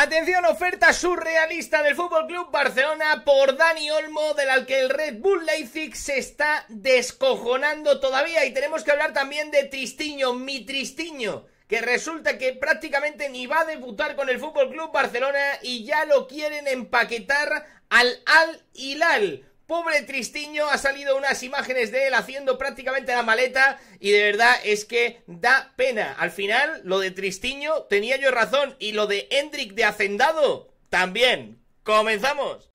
Atención, oferta surrealista del Fútbol Club Barcelona por Dani Olmo, del que el Red Bull Leipzig se está descojonando todavía. Y tenemos que hablar también de Tristiño, mi Tristiño, que resulta que prácticamente ni va a debutar con el Fútbol Club Barcelona y ya lo quieren empaquetar al Al Hilal. Pobre Tristiño, ha salido unas imágenes de él haciendo prácticamente la maleta y de verdad es que da pena. Al final, lo de Tristiño tenía yo razón y lo de Hendrik de Hacendado también. ¡Comenzamos!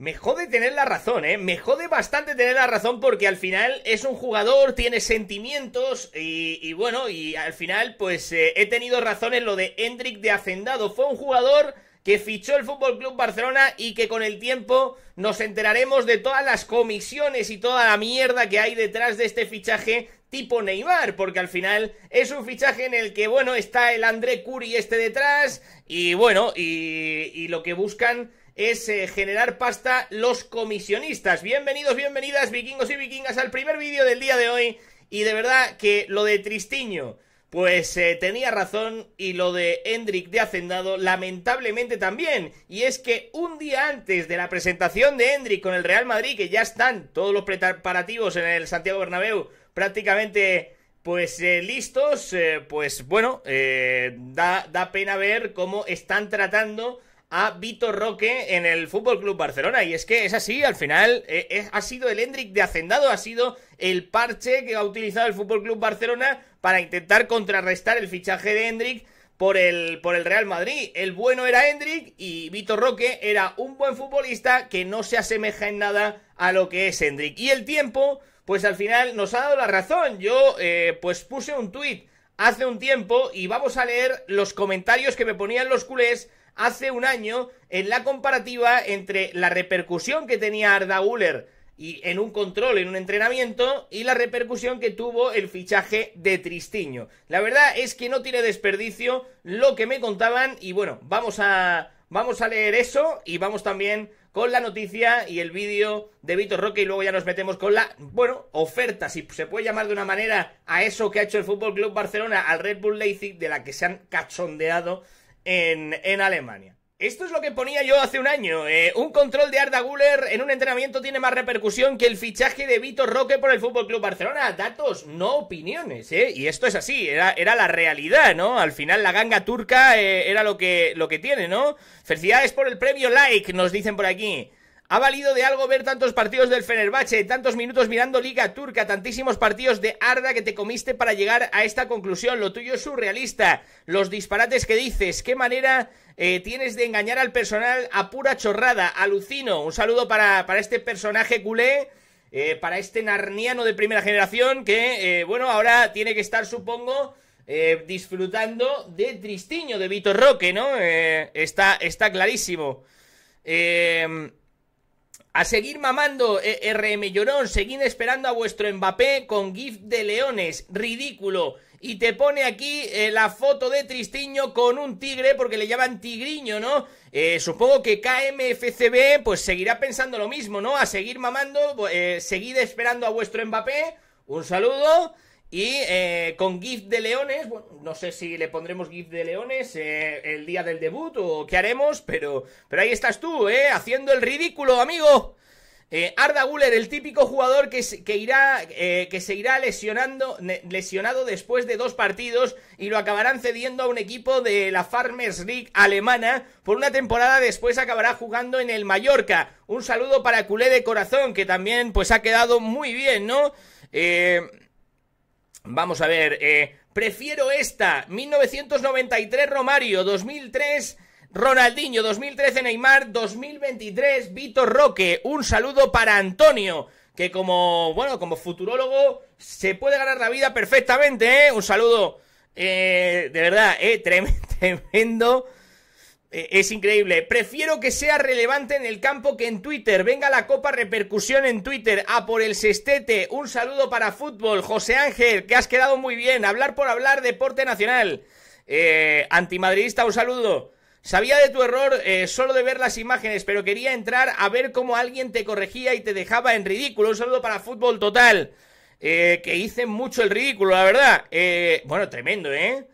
Me jode tener la razón, ¿eh? Me jode bastante tener la razón porque al final es un jugador, tiene sentimientos y, bueno, y al final pues eh, he tenido razón en lo de Hendrik de Hacendado. Fue un jugador que fichó el Fútbol Club Barcelona y que con el tiempo nos enteraremos de todas las comisiones y toda la mierda que hay detrás de este fichaje tipo Neymar, porque al final es un fichaje en el que, bueno, está el André Curry este detrás y bueno, y, y lo que buscan es eh, generar pasta los comisionistas. Bienvenidos, bienvenidas, vikingos y vikingas, al primer vídeo del día de hoy. Y de verdad que lo de Tristiño, pues eh, tenía razón, y lo de Hendrik de Hacendado, lamentablemente también. Y es que un día antes de la presentación de Hendrik con el Real Madrid, que ya están todos los preparativos en el Santiago Bernabéu prácticamente pues eh, listos, pues bueno, da, da, pena ver cómo están tratando a Vito Roque en el Fútbol Club Barcelona. Y es que es así, al final eh, ha sido el Hendrik de Hacendado, ha sido el parche que ha utilizado el Fútbol Club Barcelona para intentar contrarrestar el fichaje de Hendrik por el, por el Real Madrid. El bueno era Hendrik y Vitor Roque era un buen futbolista que no se asemeja en nada a lo que es Hendrick. Y el tiempo, pues al final nos ha dado la razón. Yo, eh, pues puse un tuit hace un tiempo y vamos a leer los comentarios que me ponían los culés hace un año en la comparativa entre la repercusión que tenía Arda Uller y en un control, en un entrenamiento, y la repercusión que tuvo el fichaje de Tristiño. La verdad es que no tiene desperdicio lo que me contaban y bueno, vamos a, vamos a leer eso y vamos también con la noticia y el vídeo de Vitor Roque y luego ya nos metemos con la, bueno, oferta, si se puede llamar de una manera a eso que ha hecho el Fútbol Club Barcelona al Red Bull Leipzig de la que se han cachondeado en, Alemania. Esto es lo que ponía yo hace un año. Eh, un control de Arda Guller en un entrenamiento tiene más repercusión que el fichaje de Vitor Roque por el Fútbol Club Barcelona. Datos, no opiniones, eh, Y esto es así, era, la realidad, ¿no? Al final la ganga turca eh, era lo que, lo que tiene, ¿no? Felicidades por el premio like, nos dicen por aquí. ¿Ha valido de algo ver tantos partidos del Fenerbahce, tantos minutos mirando Liga Turca, tantísimos partidos de Arda que te comiste para llegar a esta conclusión? Lo tuyo es surrealista. Los disparates que dices, qué manera eh, tienes de engañar al personal a pura chorrada. Alucino. Un saludo para, este personaje culé. Eh, para este narniano de primera generación que, eh, bueno, ahora tiene que estar, supongo, disfrutando de Tristiño, de Vitor Roque, ¿no? está, está clarísimo. Eh, a seguir mamando, eh, RM Llorón, seguid esperando a vuestro Mbappé con GIF de leones, ridículo. Y te pone aquí eh, la foto de Tristiño con un tigre, porque le llaman tigriño, ¿no? Eh, supongo que KMFCB pues seguirá pensando lo mismo, ¿no? A seguir mamando, seguid esperando a vuestro Mbappé. Un saludo. Y eh, con GIF de leones, bueno, no sé si le pondremos GIF de leones eh, el día del debut o qué haremos, pero, pero ahí estás tú, ¿eh? Haciendo el ridículo, amigo. Eh, Arda Guller, el típico jugador que, que irá, eh, que se irá lesionando, lesionado después de dos partidos y lo acabarán cediendo a un equipo de la Farmers League alemana por una temporada después acabará jugando en el Mallorca. Un saludo para Culé de Corazón, que también pues ha quedado muy bien, ¿no? Eh, Vamos a ver, eh, prefiero esta, 1993 Romario, 2003 Ronaldinho, 2013 Neymar, 2023 Vitor Roque. Un saludo para Antonio, que como, bueno, como futurólogo se puede ganar la vida perfectamente, ¿eh? Un saludo, eh, de verdad, eh, tremendo. Eh, es increíble. Prefiero que sea relevante en el campo que en Twitter. Venga la copa repercusión en Twitter. A por el sestete. Un saludo para fútbol. José Ángel, que has quedado muy bien. Hablar por hablar, deporte nacional. Eh, antimadridista, un saludo. Sabía de tu error eh, solo de ver las imágenes, pero quería entrar a ver cómo alguien te corregía y te dejaba en ridículo. Un saludo para fútbol total. Eh, que hice mucho el ridículo, la verdad. Eh, bueno, tremendo, ¿eh?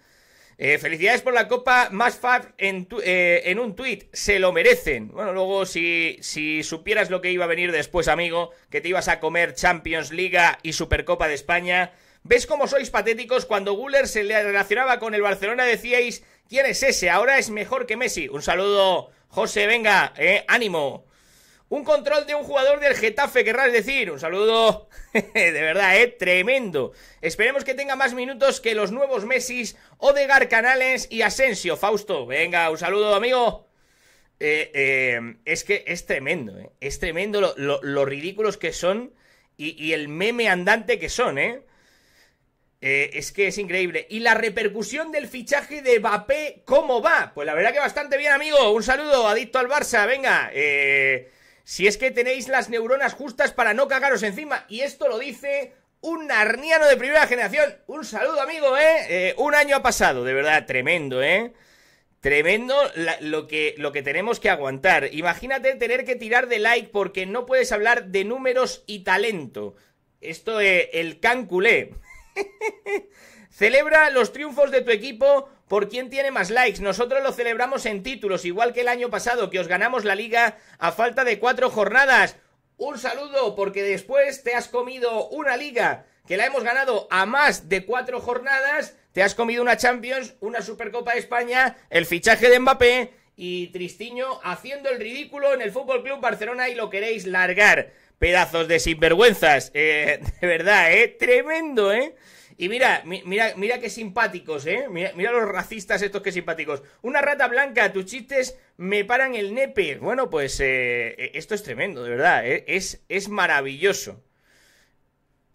Eh, felicidades por la copa más fab eh, en, un tuit. Se lo merecen. Bueno, luego si, supieras lo que iba a venir después, amigo, que te ibas a comer Champions League y Supercopa de España. ¿Ves cómo sois patéticos? Cuando Guller se le relacionaba con el Barcelona decíais, ¿quién es ese? Ahora es mejor que Messi. Un saludo, José, venga, eh, ánimo. Un control de un jugador del Getafe, querrás decir. Un saludo de verdad, ¿eh? Tremendo. Esperemos que tenga más minutos que los nuevos Messi, Odegar Canales y Asensio. Fausto, venga, un saludo, amigo. Eh, eh es que es tremendo, ¿eh? Es tremendo lo, ridículos que son y, el meme andante que son, ¿eh? Eh, es que es increíble. ¿Y la repercusión del fichaje de Mbappé, cómo va? Pues la verdad que bastante bien, amigo. Un saludo, adicto al Barça. Venga, eh, si es que tenéis las neuronas justas para no cagaros encima. Y esto lo dice un narniano de primera generación. Un saludo, amigo, ¿eh? eh un año ha pasado, de verdad, tremendo, ¿eh? Tremendo lo, que, lo que tenemos que aguantar. Imagínate tener que tirar de like porque no puedes hablar de números y talento. Esto es el canculé. Celebra los triunfos de tu equipo por quien tiene más likes. Nosotros lo celebramos en títulos, igual que el año pasado, que os ganamos la liga a falta de cuatro jornadas. Un saludo, porque después te has comido una liga que la hemos ganado a más de cuatro jornadas. Te has comido una Champions, una Supercopa de España, el fichaje de Mbappé y Tristiño haciendo el ridículo en el Fútbol Club Barcelona y lo queréis largar. Pedazos de sinvergüenzas. Eh, de verdad, ¿eh? Tremendo, ¿eh? Y mira, mira, mira qué simpáticos, ¿eh? Mira, los racistas estos que simpáticos. Una rata blanca, tus chistes me paran el nepe. Bueno, pues eh, eh, esto es tremendo, de verdad. ¿eh? Es, es maravilloso.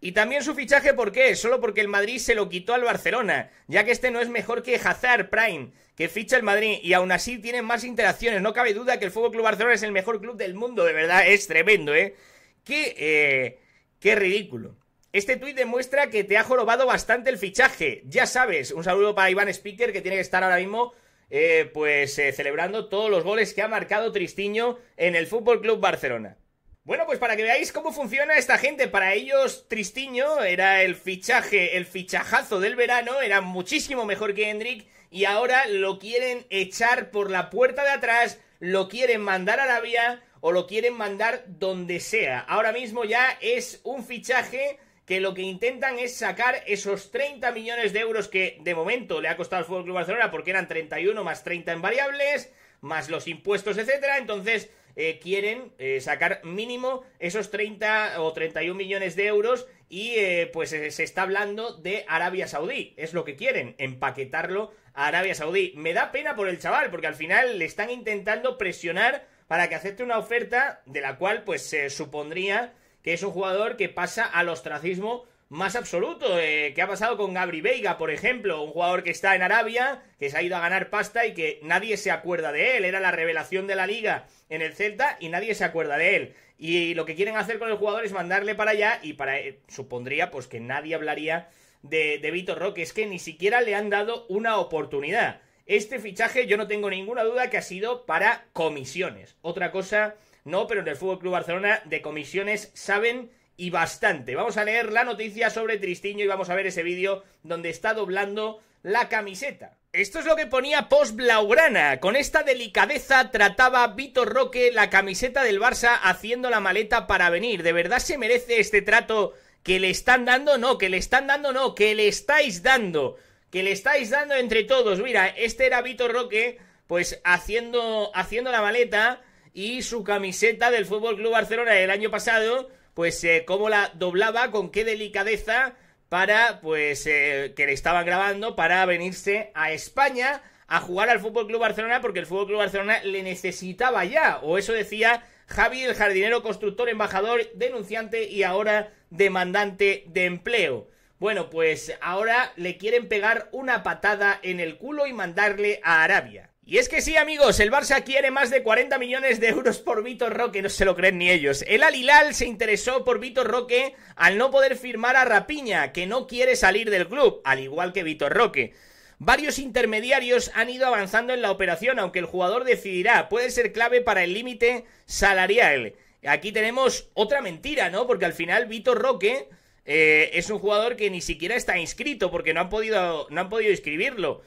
Y también su fichaje, ¿por qué? Solo porque el Madrid se lo quitó al Barcelona, ya que este no es mejor que Hazard Prime, que ficha el Madrid, y aún así tienen más interacciones. No cabe duda que el Fútbol Club Barcelona es el mejor club del mundo, de verdad, es tremendo, ¿eh? Qué, eh, qué ridículo. Este tuit demuestra que te ha jorobado bastante el fichaje. Ya sabes, un saludo para Iván Speaker que tiene que estar ahora mismo eh, pues eh, celebrando todos los goles que ha marcado Tristiño en el FC Club Barcelona. Bueno, pues para que veáis cómo funciona esta gente, para ellos Tristiño era el fichaje, el fichajazo del verano, era muchísimo mejor que Hendrik y ahora lo quieren echar por la puerta de atrás, lo quieren mandar a la vía o lo quieren mandar donde sea. Ahora mismo ya es un fichaje que lo que intentan es sacar esos 30 millones de euros que de momento le ha costado al Fútbol Club Barcelona porque eran 31 más 30 en variables, más los impuestos, etcétera. Entonces, eh, quieren eh, sacar mínimo esos 30 o 31 millones de euros y eh, pues se está hablando de Arabia Saudí, es lo que quieren, empaquetarlo a Arabia Saudí. Me da pena por el chaval, porque al final le están intentando presionar para que acepte una oferta de la cual pues se supondría que es un jugador que pasa al ostracismo más absoluto. Eh, ¿Qué ha pasado con Gabri Veiga, por ejemplo? Un jugador que está en Arabia, que se ha ido a ganar pasta y que nadie se acuerda de él. Era la revelación de la liga en el Celta y nadie se acuerda de él. Y lo que quieren hacer con el jugador es mandarle para allá y para eh, supondría pues que nadie hablaría de, de Vitor Roque. Es que ni siquiera le han dado una oportunidad. Este fichaje yo no tengo ninguna duda que ha sido para comisiones. Otra cosa no, pero en el Fútbol Club Barcelona de comisiones saben y bastante. Vamos a leer la noticia sobre Tristiño y vamos a ver ese vídeo donde está doblando la camiseta. Esto es lo que ponía post Blaugrana. Con esta delicadeza trataba Vitor Roque la camiseta del Barça haciendo la maleta para venir. ¿De verdad se merece este trato que le están dando? No, que le están dando no, que le estáis dando. Que le estáis dando entre todos. Mira, este era Vitor Roque pues haciendo haciendo la maleta y su camiseta del Fútbol Club Barcelona del año pasado, pues eh, cómo la doblaba, con qué delicadeza para, pues, eh, que le estaban grabando para venirse a España a jugar al Fútbol Club Barcelona porque el Fútbol Club Barcelona le necesitaba ya, o eso decía Javi, el jardinero, constructor, embajador, denunciante y ahora demandante de empleo. Bueno, pues ahora le quieren pegar una patada en el culo y mandarle a Arabia. Y es que sí, amigos, el Barça quiere más de 40 millones de euros por Vitor Roque, no se lo creen ni ellos. El Alilal se interesó por Vitor Roque al no poder firmar a Rapiña, que no quiere salir del club, al igual que Vitor Roque. Varios intermediarios han ido avanzando en la operación, aunque el jugador decidirá, puede ser clave para el límite salarial. Aquí tenemos otra mentira, ¿no? Porque al final Vitor Roque eh, es un jugador que ni siquiera está inscrito, porque no han podido, no han podido inscribirlo.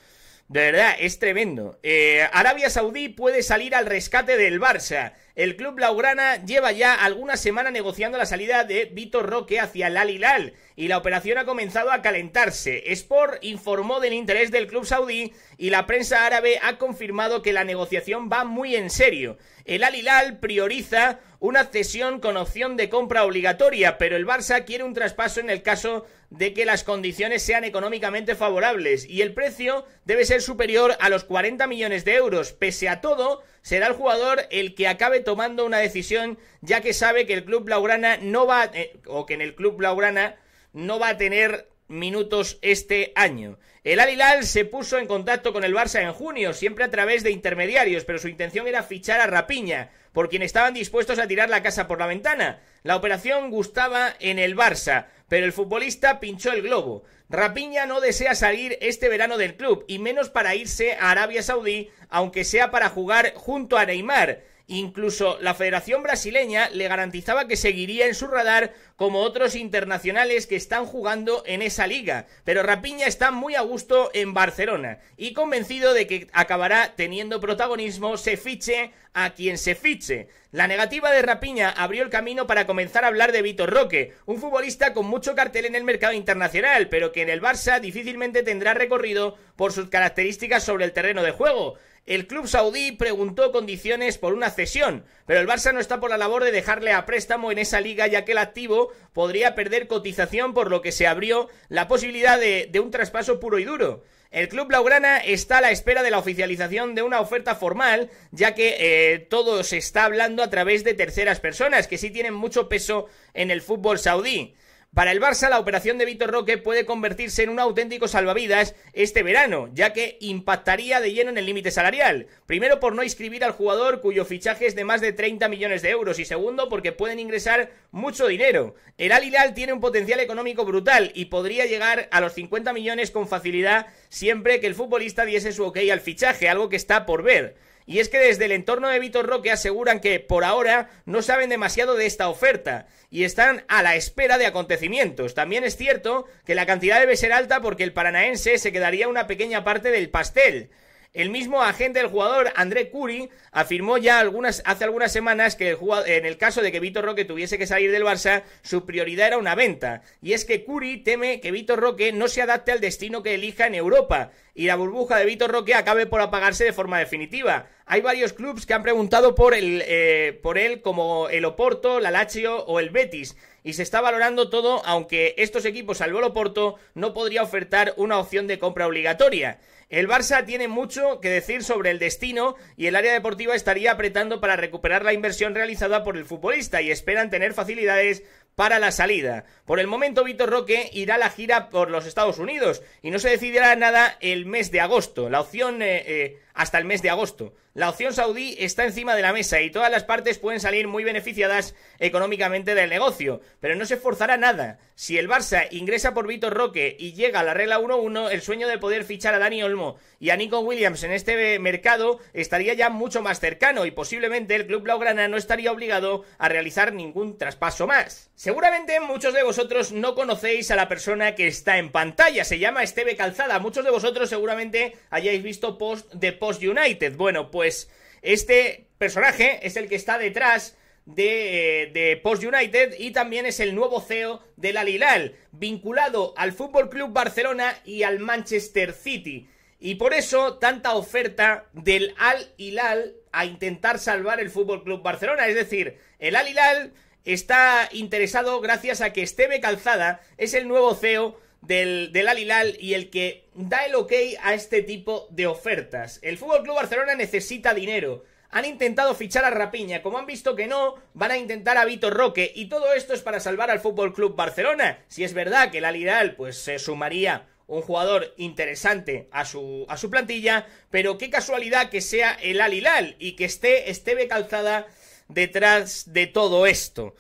De verdad, es tremendo. Eh, Arabia Saudí puede salir al rescate del Barça el club Laurana lleva ya alguna semana negociando la salida de Vitor Roque hacia el Alilal y la operación ha comenzado a calentarse. Sport informó del interés del club saudí y la prensa árabe ha confirmado que la negociación va muy en serio. El Alilal prioriza una cesión con opción de compra obligatoria, pero el Barça quiere un traspaso en el caso de que las condiciones sean económicamente favorables y el precio debe ser superior a los 40 millones de euros. Pese a todo, será el jugador el que acabe tomando una decisión, ya que sabe que el club blaugrana no va, eh, o que en el club blaugrana no va a tener minutos este año. El alilal se puso en contacto con el Barça en junio, siempre a través de intermediarios, pero su intención era fichar a Rapiña, por quien estaban dispuestos a tirar la casa por la ventana. La operación gustaba en el Barça, pero el futbolista pinchó el globo. Rapiña no desea salir este verano del club, y menos para irse a Arabia Saudí, aunque sea para jugar junto a Neymar. Incluso la Federación Brasileña le garantizaba que seguiría en su radar como otros internacionales que están jugando en esa liga, pero Rapiña está muy a gusto en Barcelona y convencido de que acabará teniendo protagonismo se fiche a quien se fiche. La negativa de Rapiña abrió el camino para comenzar a hablar de Vitor Roque, un futbolista con mucho cartel en el mercado internacional, pero que en el Barça difícilmente tendrá recorrido por sus características sobre el terreno de juego. El club saudí preguntó condiciones por una cesión, pero el Barça no está por la labor de dejarle a préstamo en esa liga ya que el activo podría perder cotización por lo que se abrió la posibilidad de, un traspaso puro y duro. El club laugrana está a la espera de la oficialización de una oferta formal, ya que eh, todo se está hablando a través de terceras personas que sí tienen mucho peso en el fútbol saudí. Para el Barça, la operación de Vitor Roque puede convertirse en un auténtico salvavidas este verano, ya que impactaría de lleno en el límite salarial. Primero, por no inscribir al jugador cuyo fichaje es de más de 30 millones de euros, y segundo, porque pueden ingresar mucho dinero. El Al Hilal tiene un potencial económico brutal y podría llegar a los 50 millones con facilidad siempre que el futbolista diese su ok al fichaje, algo que está por ver. Y es que desde el entorno de Vitor Roque aseguran que, por ahora, no saben demasiado de esta oferta y están a la espera de acontecimientos. También es cierto que la cantidad debe ser alta porque el paranaense se quedaría una pequeña parte del pastel. El mismo agente del jugador, André Curi, afirmó ya algunas, hace algunas semanas que en el caso de que Vitor Roque tuviese que salir del Barça, su prioridad era una venta. Y es que Curi teme que Vitor Roque no se adapte al destino que elija en Europa y la burbuja de Vitor Roque acabe por apagarse de forma definitiva. Hay varios clubes que han preguntado por, el, eh, por él como el Oporto, la Lazio o el Betis y se está valorando todo, aunque estos equipos, salvo Porto, no podría ofertar una opción de compra obligatoria. El Barça tiene mucho que decir sobre el destino y el área deportiva estaría apretando para recuperar la inversión realizada por el futbolista y esperan tener facilidades para la salida. Por el momento, Vitor Roque irá a la gira por los Estados Unidos y no se decidirá nada el mes de agosto. La opción eh, eh, hasta el mes de agosto. La opción saudí está encima de la mesa y todas las partes pueden salir muy beneficiadas económicamente del negocio, pero no se forzará nada. Si el Barça ingresa por Vitor Roque y llega a la regla 1-1, el sueño de poder fichar a Dani Olmo y a Nico Williams en este mercado estaría ya mucho más cercano y posiblemente el club blaugrana no estaría obligado a realizar ningún traspaso más. Seguramente muchos de vosotros no conocéis a la persona que está en pantalla, se llama Esteve Calzada. Muchos de vosotros seguramente hayáis visto post de post Post United. Bueno, pues este personaje es el que está detrás de, eh, Post United y también es el nuevo CEO del Al Hilal, vinculado al Fútbol Club Barcelona y al Manchester City. Y por eso tanta oferta del Al Hilal a intentar salvar el Fútbol Club Barcelona. Es decir, el Al Hilal está interesado gracias a que Esteve Calzada es el nuevo CEO del, Alilal y el que da el ok a este tipo de ofertas. El Fútbol Club Barcelona necesita dinero. Han intentado fichar a Rapiña, como han visto que no, van a intentar a Vitor Roque y todo esto es para salvar al Fútbol Club Barcelona. Si es verdad que el Alilal pues se sumaría un jugador interesante a su, a su plantilla, pero qué casualidad que sea el Alilal y que esté Esteve Calzada detrás de todo esto.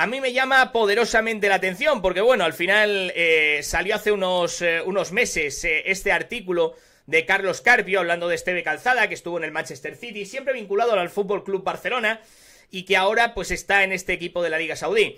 A mí me llama poderosamente la atención porque, bueno, al final eh, salió hace unos, eh, unos meses eh, este artículo de Carlos Carpio hablando de Esteve Calzada que estuvo en el Manchester City, siempre vinculado al Fútbol Club Barcelona y que ahora pues está en este equipo de la Liga Saudí.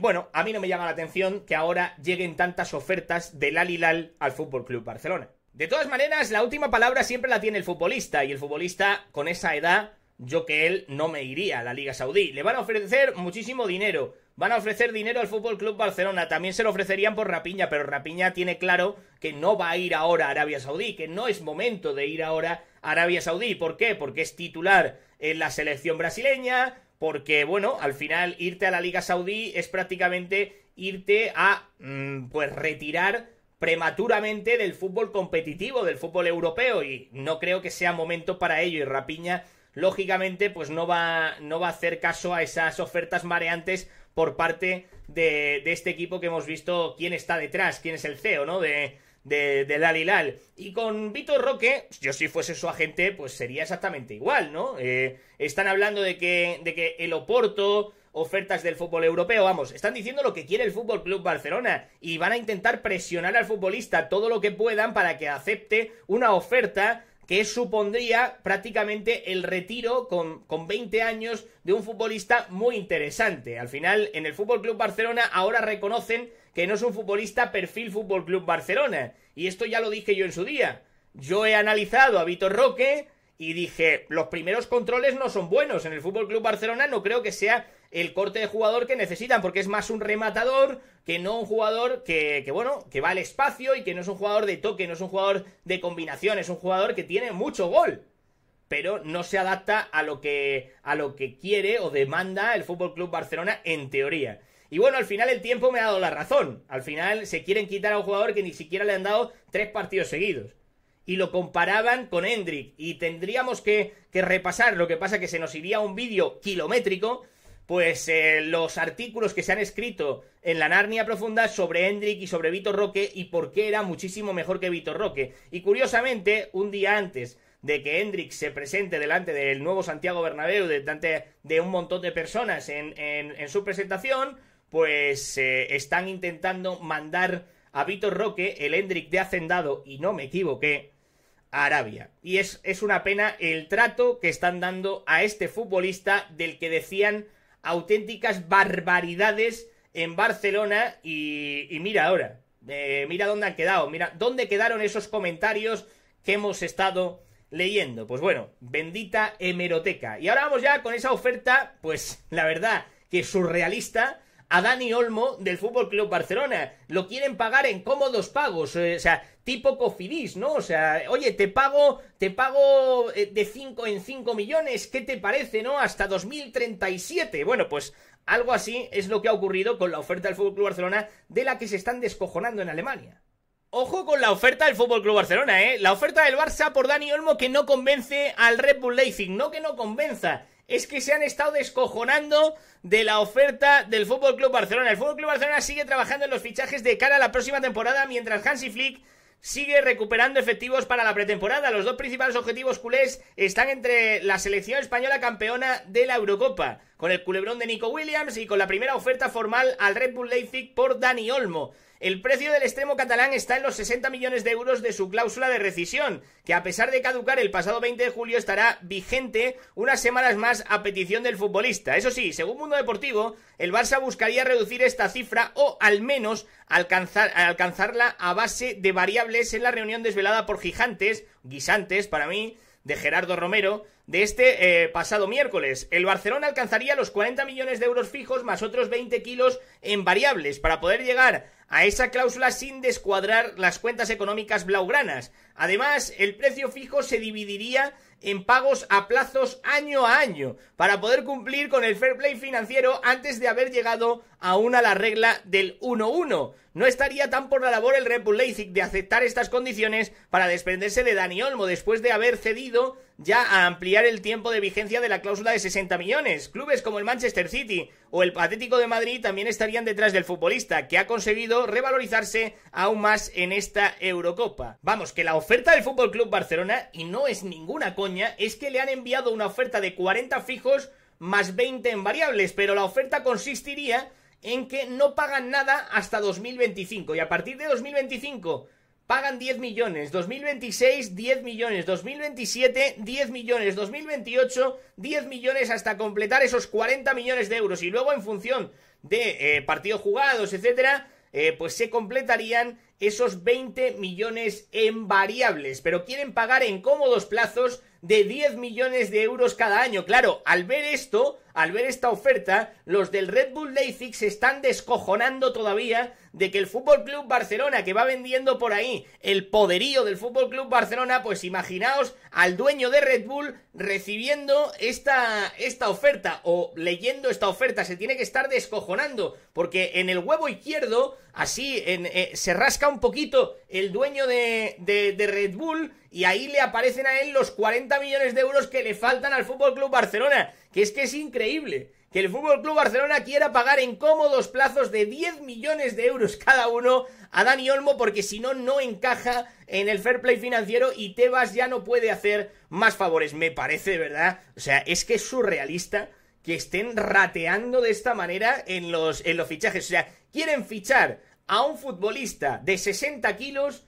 bueno, a mí no me llama la atención que ahora lleguen tantas ofertas del Alilal al Fútbol Club Barcelona. De todas maneras, la última palabra siempre la tiene el futbolista y el futbolista con esa edad yo que él no me iría a la Liga Saudí. Le van a ofrecer muchísimo dinero. Van a ofrecer dinero al Fútbol Club Barcelona. También se lo ofrecerían por Rapiña, pero Rapiña tiene claro que no va a ir ahora a Arabia Saudí, que no es momento de ir ahora a Arabia Saudí. ¿Por qué? Porque es titular en la selección brasileña, porque, bueno, al final irte a la Liga Saudí es prácticamente irte a, mm, pues, retirar prematuramente del fútbol competitivo, del fútbol europeo, y no creo que sea momento para ello, y Rapiña lógicamente, pues no va, no va a hacer caso a esas ofertas mareantes por parte de, de este equipo que hemos visto quién está detrás, quién es el CEO, ¿no? De, de, Y con Vitor Roque, pues yo si fuese su agente, pues sería exactamente igual, ¿no? Eh, están hablando de que, de que el Oporto, ofertas del fútbol europeo, vamos, están diciendo lo que quiere el Fútbol Club Barcelona y van a intentar presionar al futbolista todo lo que puedan para que acepte una oferta que supondría prácticamente el retiro con, con 20 años de un futbolista muy interesante. Al final, en el Fútbol Club Barcelona ahora reconocen que no es un futbolista perfil Fútbol Club Barcelona. Y esto ya lo dije yo en su día. Yo he analizado a Vitor Roque, y dije, los primeros controles no son buenos. En el Fútbol Club Barcelona no creo que sea el corte de jugador que necesitan, porque es más un rematador que no un jugador que, que, bueno, que va al espacio y que no es un jugador de toque, no es un jugador de combinación, es un jugador que tiene mucho gol, pero no se adapta a lo que, a lo que quiere o demanda el Fútbol Club Barcelona en teoría. Y bueno, al final el tiempo me ha dado la razón. Al final se quieren quitar a un jugador que ni siquiera le han dado tres partidos seguidos y lo comparaban con Hendrik. Y tendríamos que, repasar, lo que pasa que se nos iría un vídeo kilométrico, pues eh, los artículos que se han escrito en la Narnia Profunda sobre Hendrik y sobre Vitor Roque y por qué era muchísimo mejor que Vitor Roque. Y curiosamente, un día antes de que Hendrik se presente delante del nuevo Santiago Bernabéu, delante de un montón de personas en, en, su presentación, pues eh, están intentando mandar a Vitor Roque, el Hendrik de Hacendado, y no me equivoqué, Arabia. Y es, una pena el trato que están dando a este futbolista del que decían auténticas barbaridades en Barcelona y, mira ahora, eh, mira dónde han quedado, mira dónde quedaron esos comentarios que hemos estado leyendo. Pues bueno, bendita hemeroteca. Y ahora vamos ya con esa oferta, pues la verdad que surrealista a Dani Olmo del Fútbol Club Barcelona. Lo quieren pagar en cómodos pagos, eh, o sea, tipo Cofidis, ¿no? O sea, oye, te pago, te pago eh, de 5 en 5 millones, ¿qué te parece, no? Hasta 2037. Bueno, pues algo así es lo que ha ocurrido con la oferta del FC Barcelona de la que se están descojonando en Alemania. Ojo con la oferta del FC Club Barcelona, ¿eh? La oferta del Barça por Dani Olmo que no convence al Red Bull Leipzig, no que no convenza, es que se han estado descojonando de la oferta del Fútbol Club Barcelona. El Fútbol Club Barcelona sigue trabajando en los fichajes de cara a la próxima temporada mientras Hansi Flick sigue recuperando efectivos para la pretemporada. Los dos principales objetivos culés están entre la selección española campeona de la Eurocopa, con el culebrón de Nico Williams y con la primera oferta formal al Red Bull Leipzig por Dani Olmo. El precio del extremo catalán está en los 60 millones de euros de su cláusula de rescisión, que a pesar de caducar el pasado 20 de julio estará vigente unas semanas más a petición del futbolista. Eso sí, según Mundo Deportivo, el Barça buscaría reducir esta cifra o al menos alcanzarla a base de variables en la reunión desvelada por Gigantes, guisantes para mí, de Gerardo Romero de este eh, pasado miércoles. El Barcelona alcanzaría los 40 millones de euros fijos más otros 20 kilos en variables para poder llegar a esa cláusula sin descuadrar las cuentas económicas blaugranas. Además, el precio fijo se dividiría en pagos a plazos año a año para poder cumplir con el fair play financiero antes de haber llegado aún a la regla del 1-1. No estaría tan por la labor el Red Bull Leipzig de aceptar estas condiciones para desprenderse de Dani Olmo después de haber cedido ya a ampliar el tiempo de vigencia de la cláusula de 60 millones. Clubes como el Manchester City o el Atlético de Madrid también estarían detrás del futbolista, que ha conseguido revalorizarse aún más en esta Eurocopa. Vamos, que la oferta del Fútbol Club Barcelona, y no es ninguna coña, es que le han enviado una oferta de 40 fijos más 20 en variables, pero la oferta consistiría en que no pagan nada hasta 2025 y a partir de 2025 pagan 10 millones, 2026 10 millones, 2027 10 millones, 2028 10 millones hasta completar esos 40 millones de euros y luego en función de eh, partidos jugados, etcétera, eh, pues se completarían esos 20 millones en variables, pero quieren pagar en cómodos plazos de 10 millones de euros cada año. Claro, al ver esto, al ver esta oferta, los del Red Bull Leipzig se están descojonando todavía de que el Fútbol Club Barcelona, que va vendiendo por ahí el poderío del Fútbol Club Barcelona, pues imaginaos al dueño de Red Bull recibiendo esta, esta oferta o leyendo esta oferta. Se tiene que estar descojonando, porque en el huevo izquierdo, así eh, se rasca un poquito el dueño de, Red Bull y ahí le aparecen a él los 40 millones de euros que le faltan al Fútbol Club Barcelona que es que es increíble que el Fútbol Club Barcelona quiera pagar en cómodos plazos de 10 millones de euros cada uno a Dani Olmo, porque si no, no encaja en el fair play financiero y Tebas ya no puede hacer más favores. Me parece, ¿verdad? O sea, es que es surrealista que estén rateando de esta manera en los, en los fichajes. O sea, quieren fichar a un futbolista de 60 kilos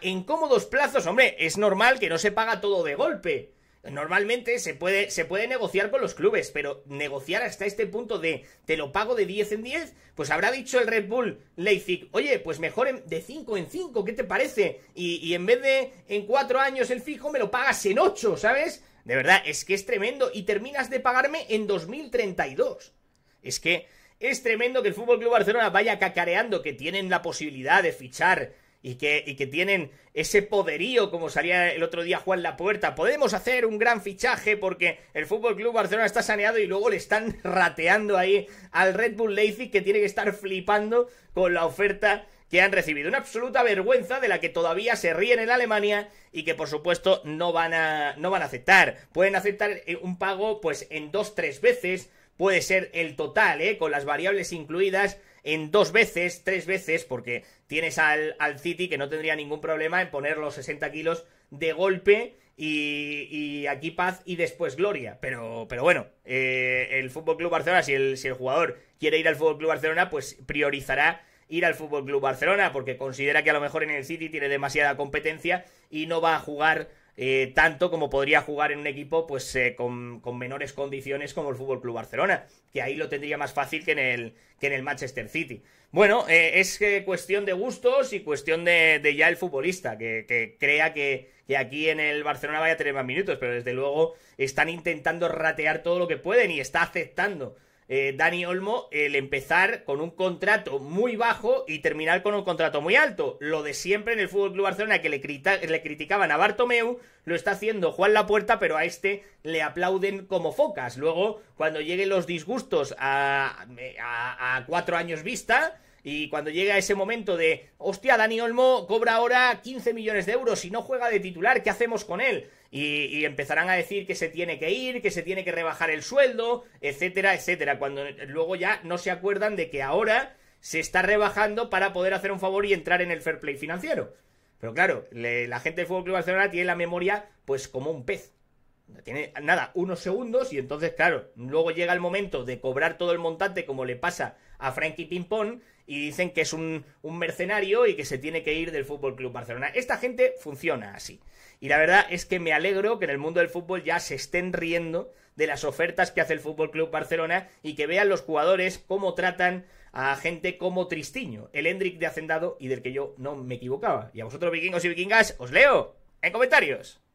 en cómodos plazos. Hombre, es normal que no se paga todo de golpe Normalmente se puede, se puede negociar con los clubes, pero negociar hasta este punto de te lo pago de 10 en 10, pues habrá dicho el Red Bull Leipzig, oye, pues mejor de 5 en 5, ¿qué te parece? Y, y en vez de en 4 años el fijo, me lo pagas en 8, ¿sabes? De verdad, es que es tremendo y terminas de pagarme en 2032. Es que es tremendo que el Fútbol Club Barcelona vaya cacareando que tienen la posibilidad de fichar y que, que tienen ese poderío, como salía el otro día Juan la puerta Podemos hacer un gran fichaje porque el Fútbol Club Barcelona está saneado y luego le están rateando ahí al Red Bull Leipzig que tiene que estar flipando con la oferta que han recibido. Una absoluta vergüenza de la que todavía se ríen en Alemania y que por supuesto no van a, no van a aceptar. Pueden aceptar eh, un pago pues en dos, tres veces. Puede ser el total, ¿eh? con las variables incluidas en dos veces, tres veces, porque tienes al, City que no tendría ningún problema en poner los 60 kilos de golpe y, y, aquí paz y después gloria. Pero, pero bueno, eh, el Fútbol Club Barcelona, si el, si el jugador quiere ir al Fútbol Club Barcelona, pues priorizará ir al Fútbol Club Barcelona porque considera que a lo mejor en el City tiene demasiada competencia y no va a jugar eh, tanto como podría jugar en un equipo pues eh, con, menores condiciones como el Fútbol Club Barcelona, que ahí lo tendría más fácil que en el, que en el Manchester City. Bueno, eh, es cuestión de gustos y cuestión de, ya el futbolista, que, crea que, que, aquí en el Barcelona vaya a tener más minutos, pero desde luego están intentando ratear todo lo que pueden y está aceptando eh, Dani Olmo el empezar con un contrato muy bajo y terminar con un contrato muy alto. Lo de siempre en el FC Barcelona que le, le criticaban a Bartomeu, lo está haciendo Juan Lapuerta, pero a este le aplauden como focas. Luego, cuando lleguen los disgustos a, a cuatro años vista, y cuando llega ese momento de, hostia, Dani Olmo cobra ahora 15 millones de euros y no juega de titular, ¿qué hacemos con él? Y, empezarán a decir que se tiene que ir, que se tiene que rebajar el sueldo, etcétera, etcétera. Cuando luego ya no se acuerdan de que ahora se está rebajando para poder hacer un favor y entrar en el fair play financiero. Pero claro, la gente del Fútbol Club Barcelona tiene la memoria, pues, como un pez. No tiene nada, unos segundos, y entonces, claro, luego llega el momento de cobrar todo el montante, como le pasa a Frankie Pimpón, y dicen que es un, mercenario y que se tiene que ir del Fútbol Club Barcelona. Esta gente funciona así. Y la verdad es que me alegro que en el mundo del fútbol ya se estén riendo de las ofertas que hace el Fútbol Club Barcelona y que vean los jugadores cómo tratan a gente como Tristiño, el Hendrick de Hacendado y del que yo no me equivocaba. Y a vosotros, vikingos y vikingas, os leo en comentarios.